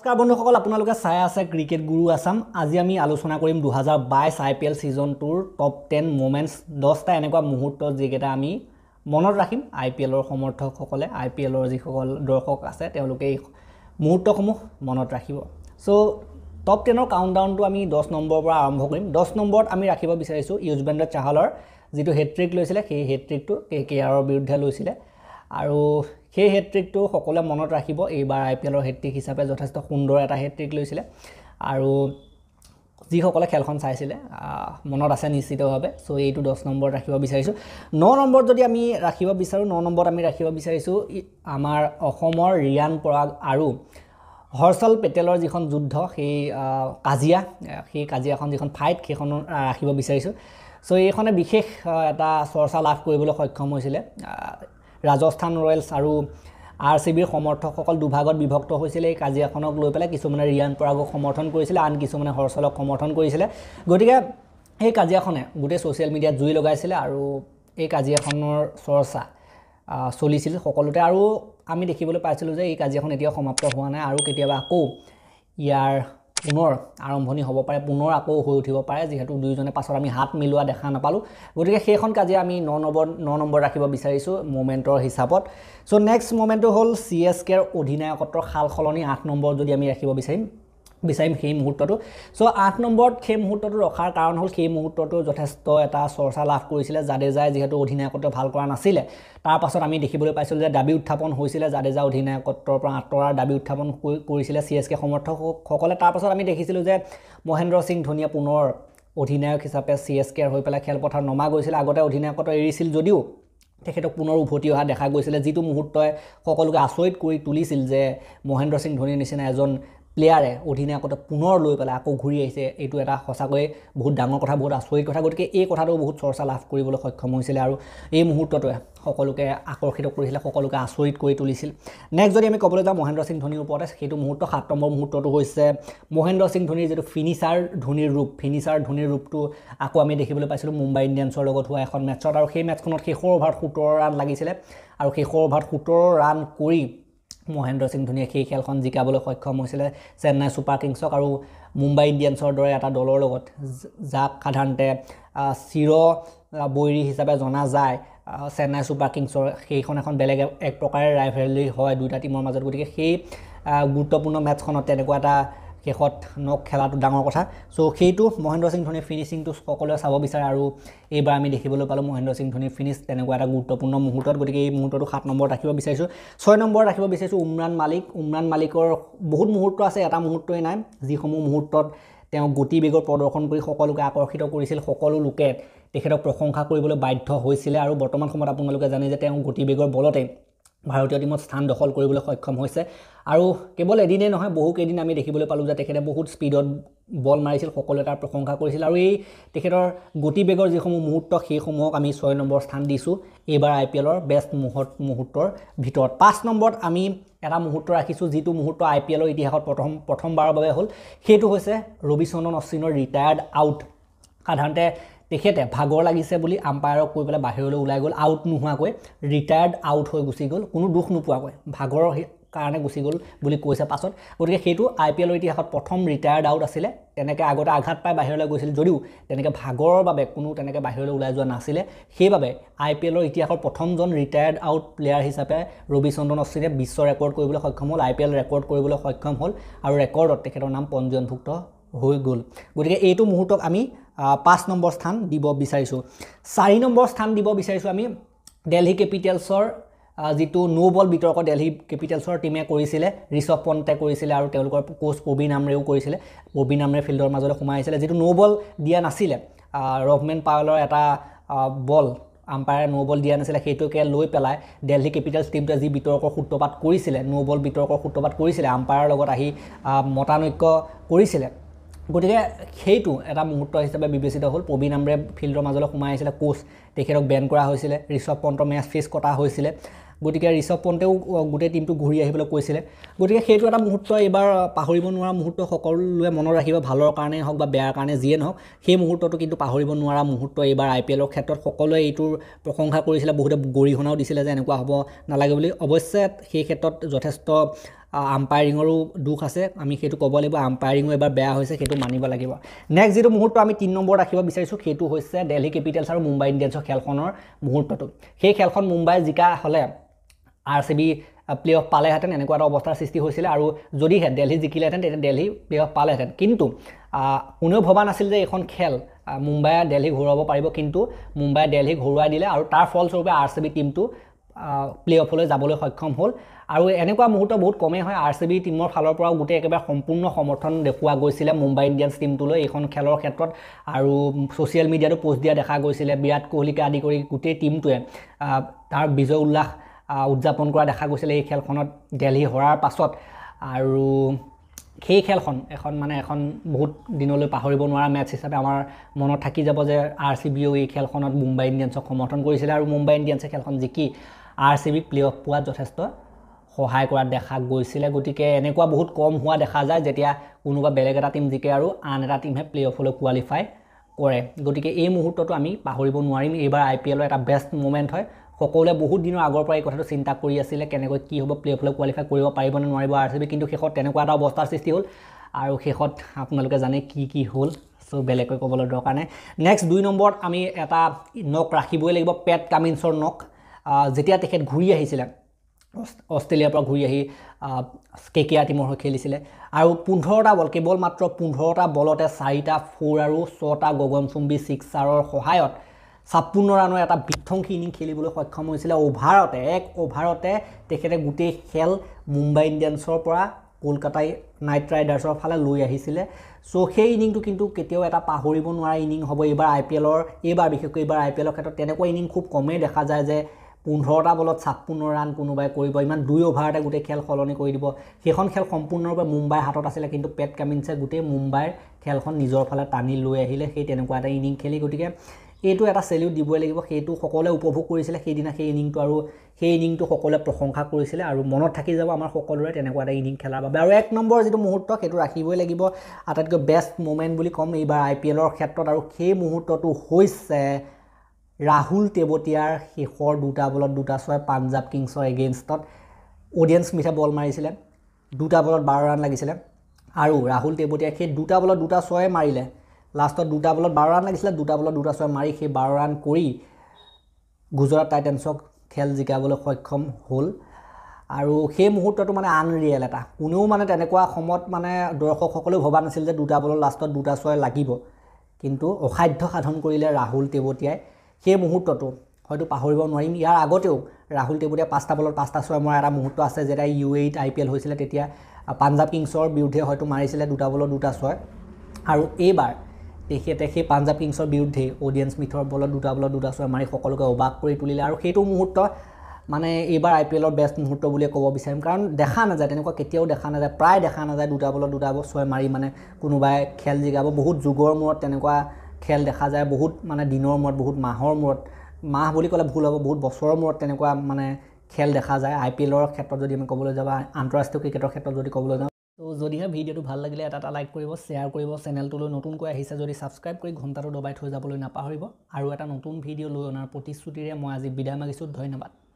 নমস্কাৰ বন্ধুসকল আপোনালোকে চাই আছে ক্ৰিকেট গুৰু আছাম আজি আমি আলোচনা কৰিম দুহেজাৰ বাইছ আই পি এল ছিজনটোৰ টপ টেন মুমেণ্টছ দহটা এনেকুৱা মুহূৰ্ত যিকেইটা আমি মনত ৰাখিম আই পি এলৰ সমৰ্থকসকলে আই পি এলৰ যিসকল দৰ্শক আছে তেওঁলোকে এই মুহূৰ্তসমূহ মনত ৰাখিব চ' টপ টেনৰ কাউণ্টডাউনটো আমি দহ নম্বৰৰ পৰা আৰম্ভ কৰিম দহ নম্বৰত আমি ৰাখিব বিচাৰিছোঁ য়ুজবেন্দ্ৰ চাহালৰ যিটো হেট্ৰিক লৈছিলে সেই হেট্ৰিকটো কে কে আৰৰ বিৰুদ্ধে লৈছিলে আৰু সেই হেট্ৰিকটো সকলোৱে মনত ৰাখিব এইবাৰ আই পি এলৰ হেট্ৰিক হিচাপে যথেষ্ট সুন্দৰ এটা হেট্ৰিক লৈছিলে আৰু যিসকলে খেলখন চাইছিলে মনত আছে নিশ্চিতভাৱে চ' এইটো দহ নম্বৰত ৰাখিব বিচাৰিছোঁ ন নম্বৰত যদি আমি ৰাখিব বিচাৰোঁ ন নম্বৰত আমি ৰাখিব বিচাৰিছোঁ আমাৰ অসমৰ ৰিয়ান পৰাগ আৰু হৰ্ষল পেটেলৰ যিখন যুদ্ধ সেই কাজিয়া সেই কাজিয়াখন যিখন ফাইট সেইখনো ৰাখিব বিচাৰিছোঁ চ' এইখনে বিশেষ এটা চৰ্চা লাভ কৰিবলৈ সক্ষম হৈছিলে ৰাজস্থান ৰয়েলছ আৰু আৰ চি বিৰ সমৰ্থকসকল দুভাগত বিভক্ত হৈছিলে এই কাজিয়াখনক লৈ পেলাই কিছুমানে ৰিয়ান পৰাগক সমৰ্থন কৰিছিলে আন কিছুমানে হৰ্ষলক সমৰ্থন কৰিছিলে গতিকে সেই কাজিয়াখনে গোটেই ছ'চিয়েল মিডিয়াত জুই লগাইছিলে আৰু এই কাজিয়াখনৰ চৰ্চা চলিছিল সকলোতে আৰু আমি দেখিবলৈ পাইছিলোঁ যে এই কাজিয়াখন এতিয়াও সমাপ্ত হোৱা নাই আৰু কেতিয়াবা আকৌ ইয়াৰ পুনৰ আৰম্ভণি হ'ব পাৰে পুনৰ আকৌ হৈ উঠিব পাৰে যিহেতু দুয়োজনে পাছত আমি হাত মিলোৱা দেখা নাপালোঁ গতিকে সেইখন কাজিয়া আমি ন নম্বৰ ন নম্বৰ ৰাখিব বিচাৰিছোঁ মুমেণ্টৰ হিচাপত চ' নেক্সট মুমেণ্টটো হ'ল চি এছ কেৰ অধিনায়কত্বৰ সাল সলনি আঠ নম্বৰ যদি আমি ৰাখিব বিচাৰিম বিচাৰিম সেই মুহূৰ্তটো চ' আঠ নম্বৰত সেই মুহূৰ্তটো ৰখাৰ কাৰণ হ'ল সেই মুহূৰ্তটো যথেষ্ট এটা চৰ্চা লাভ কৰিছিলে জাদেজাই যিহেতু অধিনায়কত্ব ভাল কৰা নাছিলে তাৰপাছত আমি দেখিবলৈ পাইছিলোঁ যে দাবী উত্থাপন হৈছিলে জাদেজা অধিনায়কত্বৰ পৰা আঁতৰাৰ দাবী উত্থাপন কৰিছিলে চি এছ কে সমৰ্থকসকলে তাৰপাছত আমি দেখিছিলোঁ যে মহেন্দ্ৰ সিং ধোনীয়ে পুনৰ অধিনায়ক হিচাপে চি এছ কেৰ হৈ পেলাই খেলপথাৰ নমা গৈছিলে আগতে অধিনায়কত্ব এৰিছিল যদিও তেখেতক পুনৰ উভতি অহা দেখা গৈছিলে যিটো মুহূৰ্তই সকলোকে আচৰিত কৰি তুলিছিল যে মহেন্দ্ৰ সিং ধোনীৰ নিচিনা এজন প্লেয়াৰে অধিনায়কতে পুনৰ লৈ পেলাই আকৌ ঘূৰি আহিছে এইটো এটা সঁচাকৈয়ে বহুত ডাঙৰ কথা বহুত আচৰিত কথা গতিকে এই কথাটো বহুত চৰ্চা লাভ কৰিবলৈ সক্ষম হৈছিলে আৰু এই মুহূৰ্ততে সকলোকে আকৰ্ষিত কৰিছিলে সকলোকে আচৰিত কৰি তুলিছিল নেক্সট যদি আমি ক'বলৈ যাওঁ মহেন্দ্ৰ সিং ধোনীৰ ওপৰতে সেইটো মুহূৰ্ত সাত নম্বৰ মুহূৰ্তটো হৈছে মহেন্দ্ৰ সিং ধোনীৰ যিটো ফিনিচাৰ ধোনীৰ ৰূপ ফিনিচাৰ ধোনীৰ ৰূপটো আকৌ আমি দেখিবলৈ পাইছিলোঁ মুম্বাই ইণ্ডিয়ানছৰ লগত হোৱা এখন মেটছত আৰু সেই মেটছখনত শেষৰ অভাৰত সোতৰ ৰাণ লাগিছিলে আৰু শেষৰ অভাৰত সোতৰ ৰাণ কৰি মহেন্দ্ৰ সিং ধোনীয়ে সেই খেলখন জিকাবলৈ সক্ষম হৈছিলে চেন্নাই ছুপাৰ কিংছক আৰু মুম্বাই ইণ্ডিয়ানছৰ দৰে এটা দলৰ লগত যাক সাধাৰণতে চিৰ বৈৰী হিচাপে জনা যায় চেন্নাই ছুপাৰ কিংছৰ সেইখন এখন বেলেগ এক প্ৰকাৰে ৰাইভেলি হয় দুয়োটা টীমৰ মাজত গতিকে সেই গুৰুত্বপূৰ্ণ মেটছখনত তেনেকুৱা এটা শেষত নক খেলাটো ডাঙৰ কথা চ' সেইটো মহেন্দ্ৰ সিং ধোনীৰ ফিনিচিংটো সকলোৱে চাব বিচাৰে আৰু এইবাৰ আমি দেখিবলৈ পালোঁ মহেন্দ্ৰ সিং ধোনীৰ ফিনিচ তেনেকুৱা এটা গুৰুত্বপূৰ্ণ মুহূৰ্তত গতিকে এই মুহূৰ্তটো সাত নম্বৰত ৰাখিব বিচাৰিছোঁ ছয় নম্বৰত ৰাখিব বিচাৰিছোঁ উমৰাণ মালিক উমৰাণ মালিকৰ বহুত মুহূৰ্ত আছে এটা মুহূৰ্তই নাই যিসমূহ মুহূৰ্তত তেওঁ গতি বেগৰ প্ৰদৰ্শন কৰি সকলোকে আকৰ্ষিত কৰিছিল সকলো লোকে তেখেতক প্ৰশংসা কৰিবলৈ বাধ্য হৈছিলে আৰু বৰ্তমান সময়ত আপোনালোকে জানে যে তেওঁ গতি বেগৰ বলতে ভাৰতীয় টীমত স্থান দখল কৰিবলৈ সক্ষম হৈছে আৰু কেৱল এদিনেই নহয় বহুকেইদিন আমি দেখিবলৈ পালোঁ যে তেখেতে বহুত স্পীডত বল মাৰিছিল সকলোৱে তাৰ প্ৰশংসা কৰিছিল আৰু এই তেখেতৰ গতিবেগৰ যিসমূহ মুহূৰ্ত সেইসমূহক আমি ছয় নম্বৰ স্থান দিছোঁ এইবাৰ আই পি এলৰ বেষ্ট মুহূৰ্ত মুহূৰ্তৰ ভিতৰত পাঁচ নম্বৰত আমি এটা মুহূৰ্ত ৰাখিছোঁ যিটো মুহূৰ্ত আই পি এলৰ ইতিহাসত প্ৰথম প্ৰথমবাৰৰ বাবে হ'ল সেইটো হৈছে ৰবিচন্দ্ৰন অশ্বিনৰ ৰিটায়াৰ্ড আউট সাধাৰণতে তেখেতে ভাগৰ লাগিছে বুলি আম্পায়াৰক কৈ পেলাই বাহিৰলৈ ওলাই গ'ল আউট নোহোৱাকৈ ৰিটায়াৰ্ড আউট হৈ গুচি গ'ল কোনো দুখ নোপোৱাকৈ ভাগৰ কাৰণে গুচি গ'ল বুলি কৈছে পাছত গতিকে সেইটো আই পি এলৰ ইতিহাসত প্ৰথম ৰিটায়াৰ্ড আউট আছিলে তেনেকৈ আগতে আঘাত পাই বাহিৰলৈ গৈছিল যদিও তেনেকৈ ভাগৰৰ বাবে কোনো তেনেকৈ বাহিৰলৈ ওলাই যোৱা নাছিলে সেইবাবে আই পি এলৰ ইতিহাসৰ প্ৰথমজন ৰিটায়াৰ্ড আউট প্লেয়াৰ হিচাপে ৰবিচন্দ্ৰন অশ্বিনে বিশ্ব ৰেকৰ্ড কৰিবলৈ সক্ষম হ'ল আই পি এল ৰেকৰ্ড কৰিবলৈ সক্ষম হ'ল আৰু ৰেকৰ্ডত তেখেতৰ নাম পঞ্জীয়নভুক্ত হৈ গ'ল গতিকে এইটো মুহূৰ্তক আমি পাঁচ নম্বৰ স্থান দিব বিচাৰিছোঁ চাৰি নম্বৰ স্থান দিব বিচাৰিছোঁ আমি দেলহি কেপিটেলছৰ যিটো নো বল বিতৰ্ক দেলহি কেপিটেলছৰ টীমে কৰিছিলে ঋষভ পণ্টে কৰিছিলে আৰু তেওঁলোকৰ কোচ প্ৰবীণ আমৰেও কৰিছিলে প্ৰবীণ আমৰে ফিল্ডৰ মাজলৈ সোমাই আহিছিলে যিটো নো বল দিয়া নাছিলে ৰভমেন পাৱেলৰ এটা বল আম্পায়াৰে নো বল দিয়া নাছিলে সেইটোকে লৈ পেলাই দেলহি কেপিটেলছ টীমটোৱে যি বিতৰ্কৰ সূত্ৰপাত কৰিছিলে নো বল বিতৰ্কৰ সূত্ৰপাত কৰিছিলে আম্পায়াৰৰ লগত আহি মতানৈক্য কৰিছিলে গতিকে সেইটো এটা মুহূৰ্ত হিচাপে বিবেচিত হ'ল প্ৰবীণ নামৰে ফিল্ডৰ মাজলৈ সোমাই আহিছিলে কোচ তেখেতক বেন কৰা হৈছিলে ঋষভ পন্তৰ মেচ ফিচ কটা হৈছিলে গতিকে ঋষভ পন্তেও গোটেই টিমটো ঘূৰি আহিবলৈ কৈছিলে গতিকে সেইটো এটা মুহূৰ্ত এইবাৰ পাহৰিব নোৱাৰা মুহূৰ্ত সকলোৱে মনত ৰাখিব ভালৰ কাৰণেই হওক বা বেয়াৰ কাৰণে যিয়ে নহওক সেই মুহূৰ্তটো কিন্তু পাহৰিব নোৱাৰা মুহূৰ্ত এইবাৰ আই পি এলৰ ক্ষেত্ৰত সকলোৱে এইটোৰ প্ৰশংসা কৰিছিলে বহুতে গৰিহণাও দিছিলে যে এনেকুৱা হ'ব নালাগে বুলি অৱশ্যে সেই ক্ষেত্ৰত যথেষ্ট আম্পায়াৰিঙৰো দুখ আছে আমি সেইটো ক'ব লাগিব আম্পায়াৰিঙো এবাৰ বেয়া হৈছে সেইটো মানিব লাগিব নেক্সট যিটো মুহূৰ্ত আমি তিনি নম্বৰত ৰাখিব বিচাৰিছোঁ সেইটো হৈছে দেলহি কেপিটেলছ আৰু মুম্বাই ইণ্ডিয়ানছৰ খেলখনৰ মুহূৰ্তটো সেই খেলখন মুম্বাই জিকা হ'লে R C B play off পালেহেঁতেন এনেকুৱা এটা অৱস্থাৰ সৃষ্টি হৈছিলে আৰু যদিহে দেলহি জিকিলেহেঁতেন তেতিয়া দেলহি প্লে অফ পালেহেঁতেন কিন্তু কোনেও ভবা নাছিল যে এইখন খেল মুম্বাই দেলহি ঘূৰাব পাৰিব কিন্তু মুম্বাই দেলহি ঘূৰাই দিলে আৰু তাৰ ফলস্বৰূপে আৰ চি বি টিমটো প্লে অফলৈ যাবলৈ সক্ষম হ'ল আৰু এনেকুৱা মুহূৰ্ত বহুত কমেই হয় আৰ চি বি টীমৰ ফালৰ পৰাও গোটেই একেবাৰে সম্পূৰ্ণ সমৰ্থন দেখুওৱা গৈছিলে মুম্বাই ইণ্ডিয়ানছ টিমটোলৈ এইখন খেলৰ ক্ষেত্ৰত আৰু ছ'চিয়েল মিডিয়াতো পোষ্ট দিয়া দেখা গৈছিলে বিৰাট কোহলিকে আদি কৰি গোটেই টিমটোৱে তাৰ বিজয় উল্লাস উদযাপন কৰা দেখা গৈছিলে এই খেলখনত দেলহি হৰাৰ পাছত আৰু সেই খেলখন এখন মানে এখন বহুত দিনলৈ পাহৰিব নোৱাৰা মেটছ হিচাপে আমাৰ মনত থাকি যাব যে আৰ চি বিয়েও এই খেলখনত মুম্বাই ইণ্ডিয়ানছক সমৰ্থন কৰিছিলে আৰু মুম্বাই ইণ্ডিয়ানছে খেলখন জিকি R C B play off পোৱাত যথেষ্ট সহায় কৰা দেখা গৈছিলে গতিকে এনেকুৱা বহুত কম হোৱা দেখা যায় যেতিয়া কোনোবা বেলেগ এটা টিম জিকে আৰু আন এটা টিমহে প্লে অফলৈ কোৱালিফাই কৰে গতিকে এই মুহূৰ্তটো আমি পাহৰিব নোৱাৰিম এইবাৰ আই পি এলৰ এটা বেষ্ট মুমেণ্ট হয় সকলোৱে বহুত দিনৰ আগৰ পৰা এই কথাটো চিন্তা কৰি আছিলে কেনেকৈ কি হ'ব প্লে অফলৈ কোৱালিফাই কৰিব পাৰিব নে নোৱাৰিব আৰ চি বি কিন্তু শেষত তেনেকুৱা এটা অৱস্থাৰ সৃষ্টি হ'ল আৰু শেষত আপোনালোকে জানে কি কি হ'ল চ' বেলেগকৈ ক'বলৈ দৰকাৰ নাই নেক্সট দুই নম্বৰত আমি এটা নখ ৰাখিবই লাগিব পেট কামিন্সৰ নখ যেতিয়া তেখেত ঘূৰি আহিছিলে অষ্ট্ৰেলিয়াৰ পৰা ঘূৰি আহি কে কে আৰ টীমৰ হৈ খেলিছিলে আৰু পোন্ধৰটা বল কেৱল মাত্ৰ পোন্ধৰটা বলতে চাৰিটা ফ'ৰ আৰু ছটা গগনচুম্বী ছিক্সাৰৰ সহায়ত ছাপন্ন ৰাণৰ এটা বিধ্বংসী ইনিং খেলিবলৈ সক্ষম হৈছিলে অভাৰতে এক অভাৰতে তেখেতে গোটেই খেল মুম্বাই ইণ্ডিয়ানছৰ পৰা কলকাতাই নাইট ৰাইডাৰ্ছৰ ফালে লৈ আহিছিলে চ' সেই ইনিংটো কিন্তু কেতিয়াও এটা পাহৰিব নোৱাৰা ইনিং হ'ব এইবাৰ আই পি এলৰ এইবাৰ বিশেষকৈ এইবাৰ আই পি এলৰ ক্ষেত্ৰত তেনেকুৱা ইনিং খুব কমেই দেখা যায় যে পোন্ধৰটা বলত ছাপন্ন ৰাণ কোনোবাই কৰিব ইমান দুই অভাৰতে গোটেই খেল সলনি কৰি দিব সেইখন খেল সম্পূৰ্ণৰূপে মুম্বাইৰ হাতত আছিলে কিন্তু পেট কামিনছে গোটেই মুম্বাইৰ খেলখন নিজৰ ফালে টানি লৈ আহিলে সেই তেনেকুৱা এটা ইনিং খেলি গতিকে এইটো এটা চেলিউট দিবই লাগিব সেইটো সকলোৱে উপভোগ কৰিছিলে সেইদিনা সেই ইনিংটো আৰু সেই ইনিংটো সকলোৱে প্ৰশংসা কৰিছিলে আৰু মনত থাকি যাব আমাৰ সকলোৰে তেনেকুৱা এটা ইনিং খেলাৰ বাবে আৰু এক নম্বৰ যিটো মুহূৰ্ত সেইটো ৰাখিবই লাগিব আটাইতকৈ বেষ্ট মুমেণ্ট বুলি ক'ম এইবাৰ আই পি এলৰ ক্ষেত্ৰত আৰু সেই মুহূৰ্তটো হৈছে ৰাহুল টেবতীয়াৰ শেষৰ দুটা বলত দুটা ছয় পাঞ্জাৱ কিংছৰ এগেইনষ্টত অডিয়েঞ্চ স্মিথে বল মাৰিছিলে দুটা বলত বাৰ ৰান লাগিছিলে আৰু ৰাহুল টেবতীয়াই সেই দুটা বলত দুটা ছয়ে মাৰিলে লাষ্টত দুটা বলত বাৰ ৰান লাগিছিলে দুটা বলত দুটা ছয় মাৰি সেই বাৰ ৰান কৰি গুজৰাট টাইটেন্সক খেল জিকাবলৈ সক্ষম হ'ল আৰু সেই মুহূৰ্তটো মানে আনৰিয়েল এটা কোনেও মানে তেনেকুৱা সময়ত মানে দৰ্শকসকলেও ভবা নাছিল যে দুটা বলত লাষ্টত দুটা ছয় লাগিব কিন্তু অসাধ্য সাধন কৰিলে ৰাহুল টেবতীয়াই সেই মুহূৰ্তটো হয়তো পাহৰিব নোৱাৰিম ইয়াৰ আগতেও ৰাহুল টেবুটীয়া পাঁচটা বলত পাঁচটা ছয় মৰা এটা মুহূৰ্ত আছে যেতিয়া ইউ এইট আই পি এল হৈছিলে তেতিয়া পাঞ্জাব কিংছৰ বিৰুদ্ধে হয়তো মাৰিছিলে দুটা বলত দুটা ছয় আৰু এইবাৰ তেখেতে সেই পাঞ্জাব কিংছৰ বিৰুদ্ধে অডিয়েঞ্চ মিথৰ বলত দুটা বলত দুটা ছয় মাৰি সকলোকে অবাক কৰি তুলিলে আৰু সেইটো মুহূৰ্ত মানে এইবাৰ আই পি এলৰ বেষ্ট মুহূৰ্ত বুলিয়ে ক'ব বিচাৰিম কাৰণ দেখা নাযায় তেনেকুৱা কেতিয়াও দেখা নাযায় প্ৰায় দেখা নাযায় দুটা বলত দুটা ছয় মাৰি মানে কোনোবাই খেল জিকাব বহুত যুগৰ মূৰত তেনেকুৱা খেল দেখা যায় বহুত মানে দিনৰ মূৰত বহুত মাহৰ মূৰত মাহ বুলি ক'লে ভুল হ'ব বহুত বছৰৰ মূৰত তেনেকুৱা মানে খেল দেখা যায় আই পি এলৰ ক্ষেত্ৰত যদি আমি ক'বলৈ যাওঁ বা আন্তঃৰাষ্ট্ৰীয় ক্ৰিকেটৰ ক্ষেত্ৰত যদি ক'বলৈ যাওঁ তো যদিহে ভিডিঅ'টো ভাল লাগিলে এটা এটা লাইক কৰিব শ্বেয়াৰ কৰিব চেনেলটোলৈ নতুনকৈ আহিছে যদি ছাবস্ক্ৰাইব কৰি ঘণ্টাটো দবাই থৈ যাবলৈ নাপাহৰিব আৰু এটা নতুন ভিডিঅ' লৈ অনাৰ প্ৰতিশ্ৰুতিৰে মই আজি বিদায় মাগিছোঁ ধন্যবাদ